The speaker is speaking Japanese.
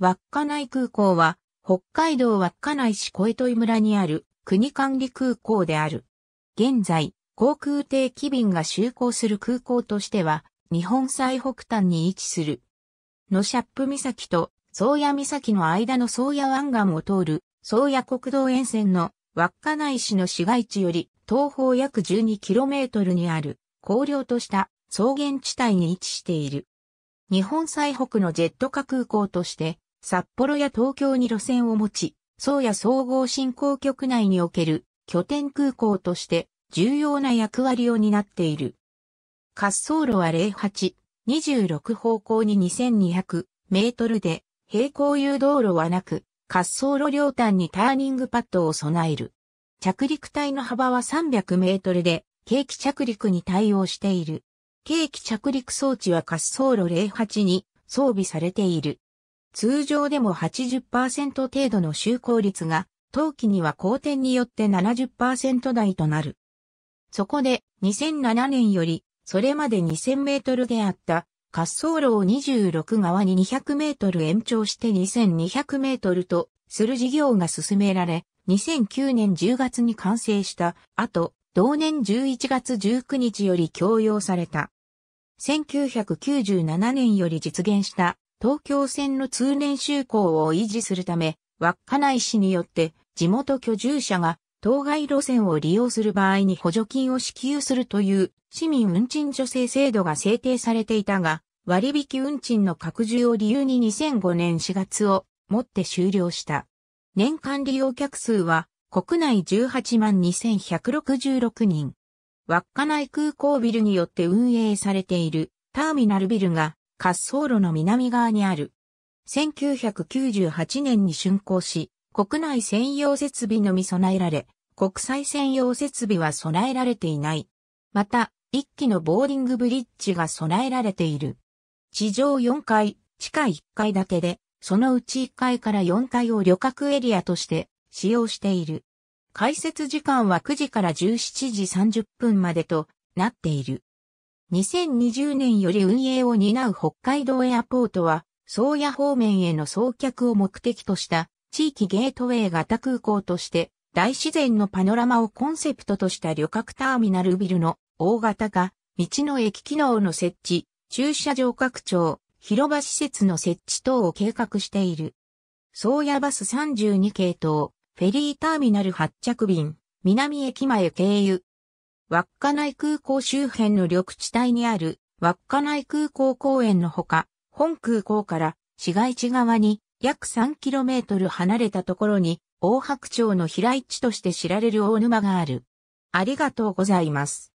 稚内空港は、北海道稚内市小糸井村にある国管理空港である。現在、航空定期便が就航する空港としては、日本最北端に位置する。ノシャップ岬と宗谷岬の間の宗谷湾岸を通る宗谷国道沿線の稚内市の市街地より東方約 12km にある荒涼とした草原地帯に位置している。日本最北のジェット化空港として札幌や東京に路線を持ち、宗谷総合振興局内における拠点空港として重要な役割を担っている。滑走路は08、26方向に2200メートルで、平行誘導路はなく、滑走路両端にターニングパッドを備える。着陸帯の幅は300メートルで、景気着陸に対応している。景気着陸装置は滑走路08に装備されている。通常でも80%程度の就航率が、当期には好転によって70%台となる。そこで2007年より、それまで2000メートルであった滑走路を26側に200メートル延長して2200メートルとする事業が進められ、2009年10月に完成した後、同年11月19日より供用された。1997年より実現した東京線の通年就航を維持するため、稚内市によって地元居住者が当該路線を利用する場合に補助金を支給するという市民運賃助成制度が制定されていたが、割引運賃の拡充を理由に2005年4月をもって終了した。年間利用客数は国内18万2166人。稚内空港ビルによって運営されているターミナルビルが滑走路の南側にある。1998年に竣工し、国内専用設備のみ備えられ、国際専用設備は備えられていない。また、一機のボーリングブリッジが備えられている。地上4階、地下1階だけで、そのうち1階から4階を旅客エリアとして使用している。開設時間は9時から17時30分までとなっている。2020年より運営を担う北海道エアポートは、宗谷方面への送客を目的とした地域ゲートウェイ型空港として、大自然のパノラマをコンセプトとした旅客ターミナルビルの大型化、道の駅機能の設置、駐車場拡張、広場施設の設置等を計画している。宗谷バス32系統、フェリーターミナル発着便、南駅前経由、稚内空港周辺の緑地帯にある稚内空港公園のほか、本空港から市街地側に約 3km 離れたところに大白鳥の飛来地として知られる大沼がある。ありがとうございます。